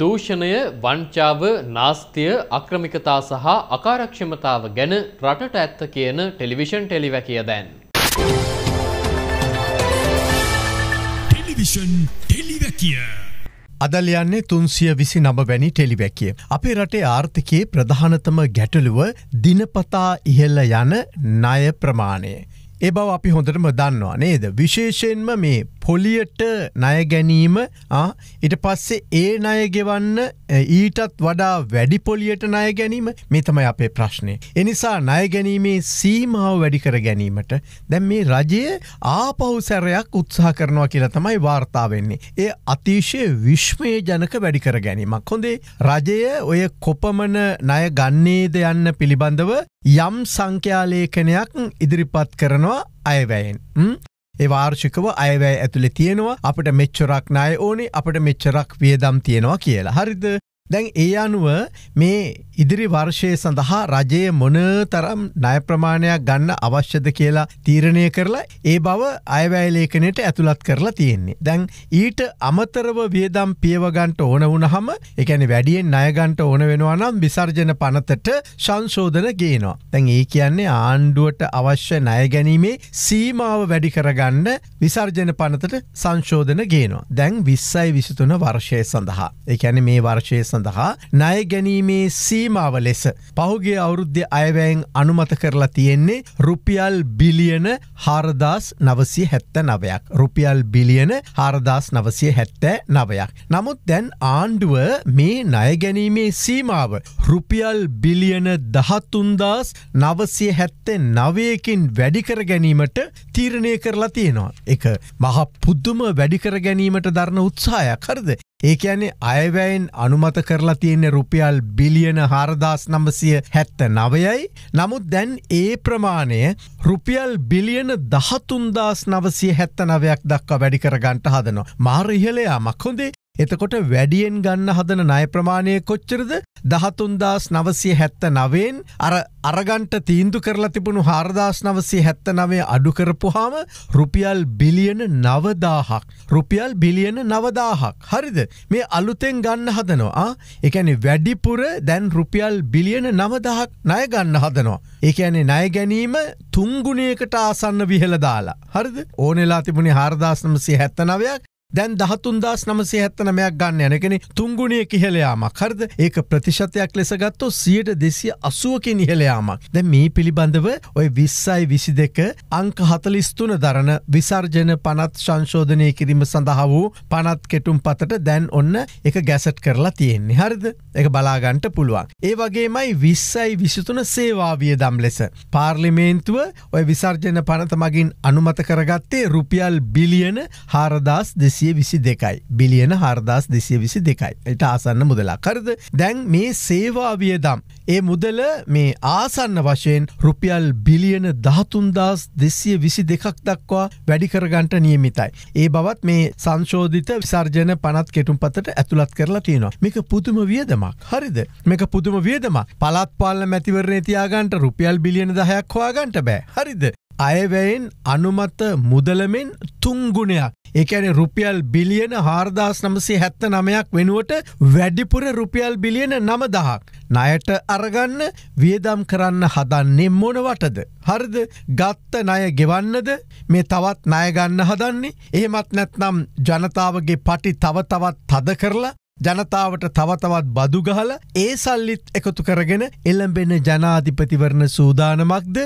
දූෂණය වංචාව නාස්තිය අක්‍රමිකතා සහ අකාරක්ෂමතාව ගැන රටට ඇත්ත කියන ටෙලිවිෂන් ටෙලිවැකිය දැන්. ටෙලිවිෂන් ටෙලිවැකිය. අදල්යන්නේ තුන්සිය විසි නමවැනි ටෙලිවැකිය. අපේ රටේ ආර්ථිකයේ ප්‍රධානතම ගැටලුව දිනපතා ඉහල්ල යන ණය ප්‍රමාණය. ඒ බව අපි හොඳටම දන්නවා නේද. විශේෂයෙන්ම මේ පොලියට ණය ගැනීම ඉට පස්සේ ඒ ණය ගෙවන්න ඊටත් වඩා වැඩි පොලියට ණය ගැනීම මෙතමයි අපේ ප්‍රශ්නය. එනිසා ණය ගැනීමේ සීමාව වැඩිකර ගැනීමට දැන් මේ රජය ආපහු සැරයක් උත්සාහ කරනවා කියලා තමයි වාර්තා වෙන්නේ. ඒ අතිශය විශ්මය ජනක වැඩිකර ගැනීමක්. හොඳේ රජය ඔය කොපමන ණය ගන්නේද යන්න පිළිබඳව යම් සංඛ්‍යාලේඛනයක් ඉදිරිපත් කරනවා අයවැයෙන්. ඒවාර්ෂිකව අයවැය ඇතුළෙ තියෙනවා අපට මෙච්චරක් නය ඕනේ අපට මෙච්චරක් වියදම් තියෙනවා කියලා හරිද දැන් ඒ අනුව මේ ඉදිරි වර්ෂය සඳහා රජය මොන තරම් ණය ප්‍රමාණයක් ගන්න අවශ්‍යද කියලා තීරණය කරලා ඒ බව අයවැයලේඛනයට ඇතුළත් කරලා තියෙන්නේ. දැන් ඊට අමතරව වියදම් පියව ගන්නට ඕන වුණාම, ඒ කියන්නේ වැඩියෙන් ණය ගන්නට ඕන වෙනවා නම් විසර්ජන පනතට සංශෝධන ගේනවා. දැන් ඒ කියන්නේ ආණ්ඩුවට අවශ්‍ය ණය ගැනීමේ සීමාව වැඩි කරගන්න විසර්ජන පනතට සංශෝධන ගේනවා. දැන් 20යි 23 වර්ෂය සඳහා. ඒ කියන්නේ මේ වර්ෂයේ සඳහා ණය ගැනීමේ සීමාව ලෙස පහුගේ අවුරුද්ධ අයවැයෙන් අනුමත කරලා තියෙන්නේ රුපියල් බිලියන හාරදාස් නවසය හැත්ත නවයක් රුපියල් බිලියන හාරදාස් නවසය හැත්තෑ නවයක් නමුත් දැන් ආණ්ඩුව මේ ණයගැනීමේ සීමාව රුපියල් බිලියන දහත්තුන්දාස් නවසය හැත්තේ නවයකින් වැඩිකර ගැනීමට තීරණය කරලා තියෙනවා එක මහ පුද්දුම වැඩිකර ගැනීමට දරන උත්සාය කරද ඒ කියන්නේ අයවැයින් අනුමත කරලා තියෙන්නේ රුපියල් බිලියන හාරදාස් නම්බසිය හැත්ත නවයයි නමුත් දැන් ඒ ප්‍රමාණය රුපියල් බිලියන දහතුන්දාස් නවසිය හැත්ත නවයක් දක්වා වැඩිකරගන්ට හදනවා. මාර ඉහලයා මක්හොඳේ එතකොට වැඩියෙන් ගන්න හදන නය ප්‍රමාණය කොච්චරද දහතුන්දස් නවසය හැත්ත නවෙන් අර අරගන්ට තීන්දු කරලා තිබුණු හාරදාස් නවසය හැත්ත නවේ අඩුකරපුහාම රුපියල් බිලියන නවදාහක්. රුපියල් බිලියන නවදාහක්. හරිද මේ අලුතෙන් ගන්න හදනවා එකැනෙ වැඩිපුර දැන් රුපියල් බිලියන නවදහක් නය ගන්න හදනවා. ඒඇනෙ නය ගැනීම තුංගුණයකට ආසන්න විහල දාලා. හරිද ඕනෙලා තිබුණේ හාරදාස්නමසි හැත්තනවයක් දැන් දහතුන්දස් නමසේ හැත්තනමයක් ගන්න යනකෙන තුංගුණිය කිහෙලයාමක් හරද ඒක ප්‍රතිශතයක් ලෙසගත්තෝ සියට දෙසිය අසුවකි නිහලයාමක් දැ මේ පිළිබඳව ඔය විස්සයි විසි දෙක අංක හතලිස්තුන දරන විසර්ජන පනත් සංශෝධනය කිරීම සඳහා වූ පනත් කෙටුම් පතට දැන් ඔන්න එක ගැසට් කරලා තියෙන්නේ හරිද එක බලාගන්ට පුළුවන්. ඒ වගේමයි විස්සයි විසිතුන සේවාවිය දම් ලෙස. පාර්ලිමේන්තුව ඔය විසර්ජන පනත මගින් අනුමත කරගත්තේ රුපියල් බිලියන හාරදාස් දෙසි දෙසිය විසි දෙකයි බිලියන හර්දස් දෙසිය විසි දෙකයි එට ආසන්න මුදලා කරද දැන් මේ සේවාවියදම් ඒ මුදල මේ ආසන්න වශයෙන් රුපියල් බිලියන දහතුන්දස් දෙසිය විසි දෙකක් දක්වා වැඩිකරගන්ට නියමිතයි. ඒ බවත් මේ සංශෝධිත විසර්ජන පනත් කෙටුම් පතට ඇතුළත් කරලා තියෙනවා මේක පුතුම වියදමක් හරිද මේක පුතුම වියදම පලත්පාල මැතිවරණය තියාගන්ට රුපියල් බිලියන දහයක් හවාගන්ට බෑ හරිද. අයවැයෙන් අනුමත මුදලමෙන් තුංගුණයක් එකන රුපියල් බිලියන හාර්දාස් නමසේ හැත්ත නමයක් වෙනුවට වැඩිපුර රුපියල් බිලියන නමදහක්. නයට අරගන්න වියදම් කරන්න හදන්නේ මොනවටද. හරිද ගත්ත ණය ගෙවන්නද මේ තවත් ණයගන්න හදන්නේ. එහෙමත් නැත්නම් ජනතාවගේ පටි තවතවත් තද කරලා ජනතාවට තවතවත් බදුගහල ඒ සල්ලිත් එකතු කරගෙන එළඹෙන ජනාධිපතිවරණ සූදානමක්ද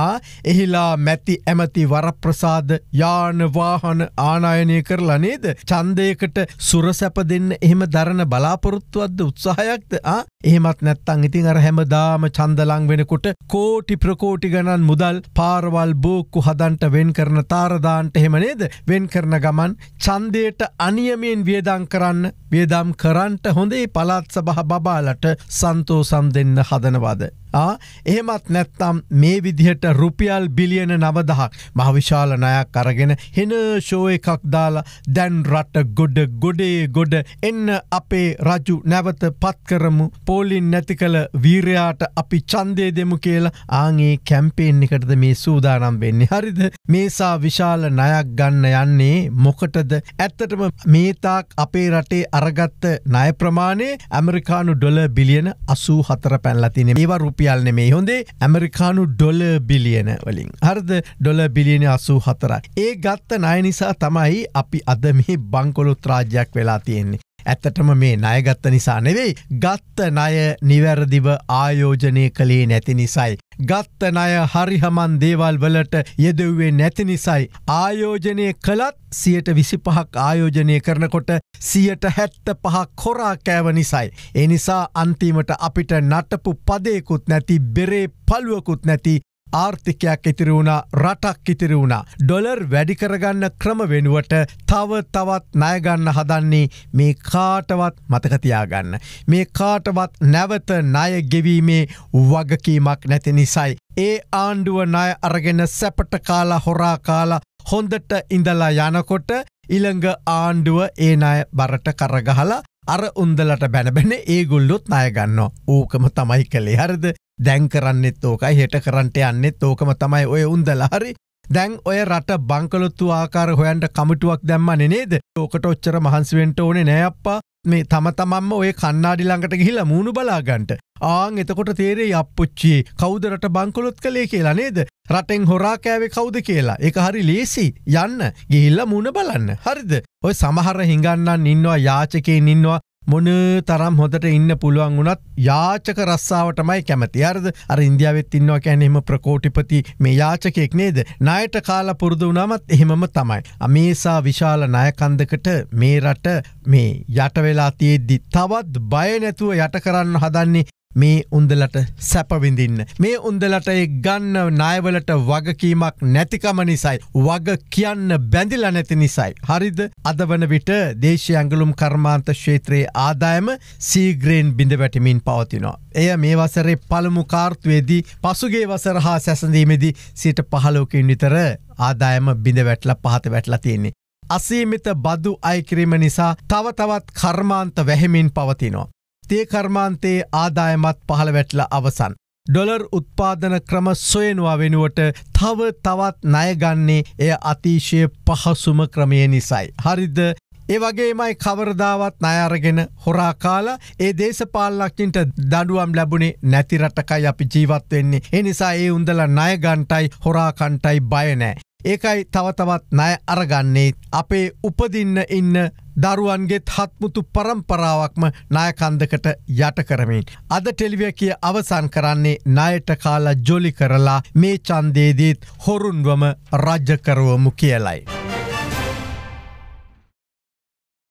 ආ එහිලා මැති ඇමති වරප්‍රසාද යානවාහන ආනායනය කරලා නේද චන්දයකට සුරසැප දෙන්න එහෙම දරණ බලාපොරොත්තුවද්ද උත්සාහයක්ද එහෙමත් නැත්තං ඉතින් අර හැමදාම චන්දලං වෙනකොට කෝටි ප්‍රකෝටි ගණන් මුදල් පාරවල් බෝක්කු හදන්ට වෙන් කරන තාරදාන්ට හෙමනේද වෙන් කරන ගමන් චන්දයට අනියමයෙන් වියදං කරන්න වියදම් කරන්ට හොඳේ පලාත් සබහ බබාලට සන්තෝසම් දෙන්න හදනවාද. ආ එහෙමත් නැත්තම් මේ විදිහට රුපියල් බිලියන නවදහක් මහවිශාල නයක් අරගෙන හෙන ෂෝ එකක් දාලා දැන් රට ගොඩ ගොඩේ ගොඩ එන්න අපේ රජු නැවත පත්කරමු පෝලින් නැති කළ වීරයාට අපි චන්දය දෙමු කියලා ආගේ කැම්පේෙන් එකටද මේ සූදානම් වෙන්නේ හරිද මේසා විශාල නයක් ගන්න යන්නේ මොකටද ඇත්තටම මේතාක් අපේ රටේ අරගත්ත නය ප්‍රමාණය ඇමරිකානු ඩොල බිලියන අසූ හතර පැල්ලතින ඒවා රුපිය රුපියල් නෙමේ හොඳේ ඇමරිකානු ඩොල බිලියන වලින් හර්ද ඩොල බිලියන අසූ හතරයි ඒ ගත්ත නය නිසා තමයි අපි අද මේ බංකොලොත් රාජ්‍යයක් වෙලා තියෙන්නේ ඇත්තටම මේ ණයගත්ත නිසා නෙවෙයි ගත්ත ණය නිවැරදිව ආයෝජනය කළේ නැති නිසයි. ගත්ත ණය හරිහමන් දේවල් වලට යෙදව්වේ නැති නිසයි. ආයෝජනය කළත් සියට විසිපහක් ආයෝජනය කරනකොට සියට හැත්ත පහක් කොරා කෑව නිසයි. එනිසා අන්තිමට අපිට නටපු පදයකුත් නැති බෙරේ පළුවකුත් නැති ආර්ථිකයක් ඉතිරි වුණ රටක් ඉතිරි වුණ. ඩොලර් වැඩිකරගන්න ක්‍රම වෙනුවට තව තවත් නයගන්න හදන්නේ මේ කාටවත් මතකතියාගන්න. මේ කාටවත් නැවත ණය ගෙවීමේ වගකීමක් නැති නිසයි. ඒ ආණ්ඩුව ණය අරගෙන සැපට කාලා හොරා කාලා හොඳට ඉඳලා යනකොට ඉළඟ ආණ්ඩුව ඒ අය බරට කරගහලා අර උන්දලට බැනබැන ඒගුල්ලොත් අයගන්න ඕකම තමයි කළේ හරද දැන් කරන්නෙත් ඕකයි හෙට කරන්ට යන්නෙත් ඕකම තමයි ඔය උන්දලා හරි දැන් ඔය රට බංකලොත්තු ආකාර හොයන්ට කමිටුවක් දැම්මන නේද ඕකට ඔච්චර මහන්සිවෙන්ට ඕනේ නෑප්පා මේ තම තමම්ම ඔය කන්නාඩි ළඟට ගිහිලා මූුණු බලාගන්ට ආං එතකොට තේරේ අපපුච්චි කෞදරට බංකොලොත් කළේ කියලා නේද රටෙන් හොරා කෑවේ කවුද කියලා එක හරි ලේසි යන්න ගිහිල්ල මූුණ බලන්න හරිද ඔය සමහර හිඟන්නන් ඉන්නවා යාචකයෙන් ඉන්නවා මොන තරම් හොඳට ඉන්න පුළුවන් වුණත් යාචක රස්සාාවටමයි කැමති අරද අර ඉන්දියාවත් ඉන්නවා කැනෙම ප්‍රකෝටිපති මේ යාචකෙක් නේද නයට කාල පුරුදු වනාමත් එහෙමම තමයි. අමේසා විශාල නයකන්දකට මේ රට මේ යටවෙලා තියේද්දි තවත් බය නැතුව යට කරන්න හදන්නේ මේ උන්දලට සැපවිඳින්න. මේ උන්දලට ගන්න නායවලට වගකීමක් නැතිකම නිසයි. වග කියන්න බැඳිල නැති නිසයි. හරිද අද වන විට දේශ ඇංගලුම් කර්මාන්ත ශේත්‍රයේ ආදායම සීග්‍රේන් බිඳ වැටිමින් පවතිනවා. එය මේ වසරේ පළමු කාර්තුවේදී පසුගේ වසර හා සැසඳීමේදී සිට පහලෝකින් විතර ආදායම බිඳ වැටල පහත වැටලා තියෙන්නේ. අසීමිත බදු අයකිරීම නිසා තව තවත් කර්මාන්ත වැහෙමින් පවතිනවා. තේ කර්මාන්තයේ ආදායමත් පහළ වැටල අවසන්. ඩොලර් උත්පාදන ක්‍රම සොයනවා වෙනුවට තව තවත් ණයගන්නේ එය අතිශය පහසුම ක්‍රමය නිසයි. හරිද ඒ වගේමයි කවරදාවත් නයාරගෙන හොරාකාල ඒ දේශපාලක්චින්ට දඩුවම් ලැබුණේ නැතිරටකයි අපි ජීවත්වෙන්නේ. එනිසා ඒ උන්දල නයගන්ටයි හොරාකන්ටයි බයනෑ. ඒකයි තවතවත් නය අරගන්නේ අපේ උපදින්න ඉන්න දරුවන්ගේත් හත්මුතු පරම්පරාවක්ම නායකන්දකට යට කරමින්. අද ටෙලිවිය කිය අවසන් කරන්නේ නයට කාලා ජොලි කරලා මේ චන්දේදීත් හොරුන්වම රජ්ජකරුවමු කියලයි.